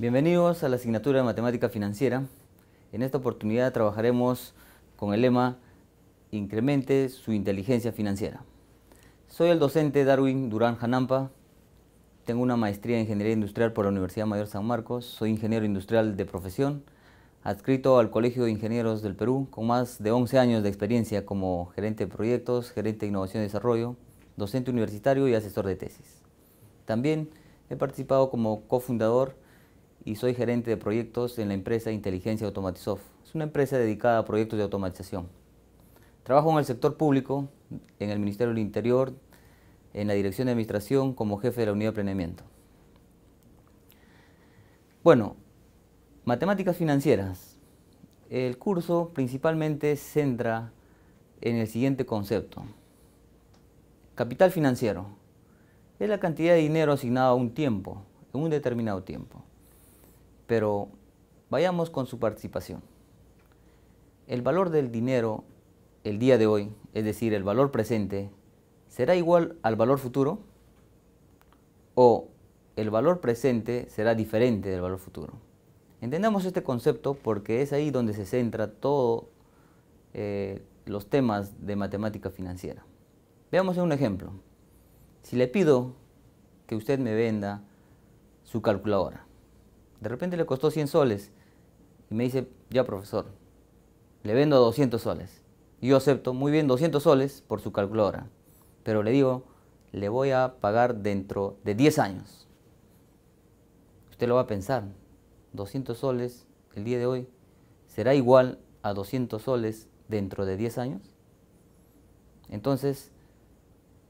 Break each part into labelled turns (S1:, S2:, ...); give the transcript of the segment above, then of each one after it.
S1: Bienvenidos a la asignatura de Matemática Financiera. En esta oportunidad trabajaremos con el lema Incremente su inteligencia financiera. Soy el docente Darwin Durán Janampa. Tengo una maestría en Ingeniería Industrial por la Universidad Mayor San Marcos. Soy ingeniero industrial de profesión, adscrito al Colegio de Ingenieros del Perú, con más de 11 años de experiencia como gerente de proyectos, gerente de innovación y desarrollo, docente universitario y asesor de tesis. También he participado como cofundador y soy gerente de proyectos en la empresa Inteligencia Automatisoft. Es una empresa dedicada a proyectos de automatización. Trabajo en el sector público, en el Ministerio del Interior, en la Dirección de Administración como jefe de la Unidad de Planeamiento. Bueno, matemáticas financieras. El curso principalmente centra en el siguiente concepto. Capital financiero es la cantidad de dinero asignado a un tiempo, en un determinado tiempo. Pero vayamos con su participación. El valor del dinero el día de hoy, es decir, el valor presente, será igual al valor futuro o el valor presente será diferente del valor futuro. Entendamos este concepto porque es ahí donde se centra todo eh, los temas de matemática financiera. Veamos un ejemplo. Si le pido que usted me venda su calculadora, de repente le costó 100 soles. Y me dice, ya profesor, le vendo a 200 soles. Y yo acepto, muy bien, 200 soles por su calculadora. Pero le digo, le voy a pagar dentro de 10 años. Usted lo va a pensar. 200 soles el día de hoy será igual a 200 soles dentro de 10 años. Entonces,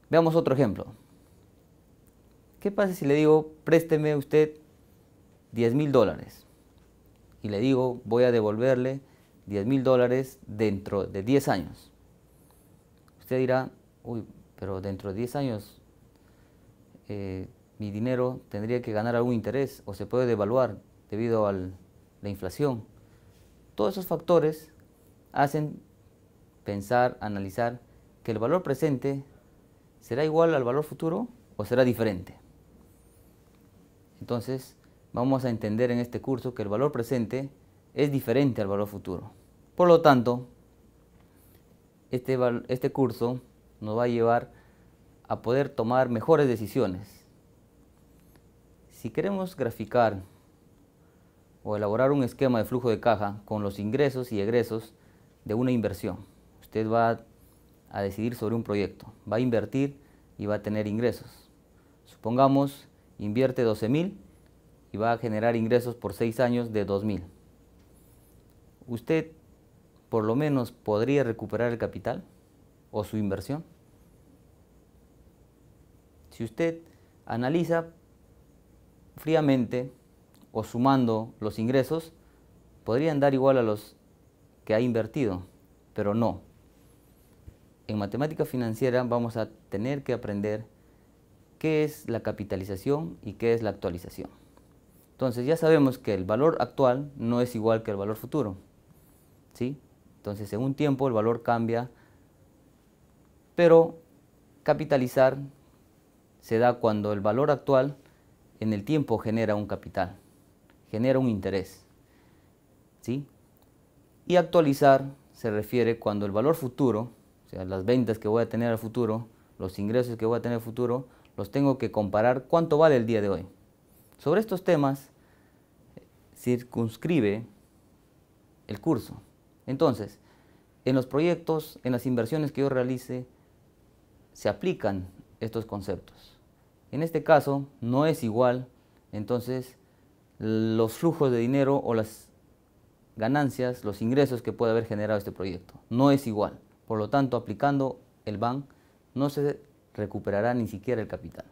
S1: veamos otro ejemplo. ¿Qué pasa si le digo, présteme usted 10 mil dólares y le digo voy a devolverle 10 mil dólares dentro de 10 años. Usted dirá, uy, pero dentro de 10 años eh, mi dinero tendría que ganar algún interés o se puede devaluar debido a la inflación. Todos esos factores hacen pensar, analizar que el valor presente será igual al valor futuro o será diferente. Entonces, vamos a entender en este curso que el valor presente es diferente al valor futuro. Por lo tanto, este, este, curso nos va a llevar a poder tomar mejores decisiones. Si queremos graficar o elaborar un esquema de flujo de caja con los ingresos y egresos de una inversión, usted va a decidir sobre un proyecto, va a invertir y va a tener ingresos. Supongamos invierte 12.000 mil y va a generar ingresos por seis años de 2.000. ¿Usted por lo menos podría recuperar el capital o su inversión? Si usted analiza fríamente o sumando los ingresos, podrían dar igual a los que ha invertido, pero no. En matemática financiera vamos a tener que aprender qué es la capitalización y qué es la actualización. Entonces ya sabemos que el valor actual no es igual que el valor futuro. ¿sí? Entonces en un tiempo el valor cambia, pero capitalizar se da cuando el valor actual en el tiempo genera un capital, genera un interés. ¿sí? Y actualizar se refiere cuando el valor futuro, o sea, las ventas que voy a tener al futuro, los ingresos que voy a tener al futuro, los tengo que comparar cuánto vale el día de hoy sobre estos temas circunscribe el curso. Entonces, en los proyectos, en las inversiones que yo realice, se aplican estos conceptos. En este caso, no es igual, entonces, los flujos de dinero o las ganancias, los ingresos que puede haber generado este proyecto. No es igual. Por lo tanto, aplicando el BAN, no se recuperará ni siquiera el capital.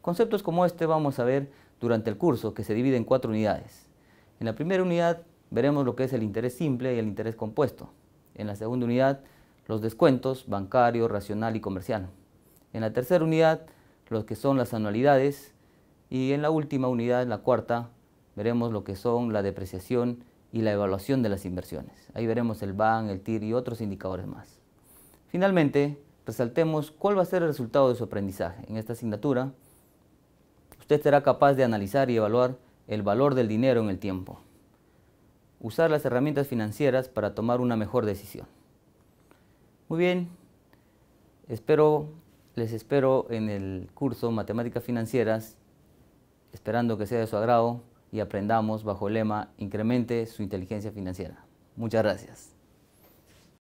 S1: Conceptos como este vamos a ver durante el curso, que se divide en cuatro unidades. En la primera unidad veremos lo que es el interés simple y el interés compuesto. En la segunda unidad, los descuentos bancario, racional y comercial. En la tercera unidad, lo que son las anualidades. Y en la última unidad, la cuarta, veremos lo que son la depreciación y la evaluación de las inversiones. Ahí veremos el BAN, el TIR y otros indicadores más. Finalmente, resaltemos cuál va a ser el resultado de su aprendizaje en esta asignatura usted será capaz de analizar y evaluar el valor del dinero en el tiempo. Usar las herramientas financieras para tomar una mejor decisión. Muy bien, espero, les espero en el curso Matemáticas Financieras, esperando que sea de su agrado y aprendamos bajo el lema Incremente su inteligencia financiera. Muchas gracias.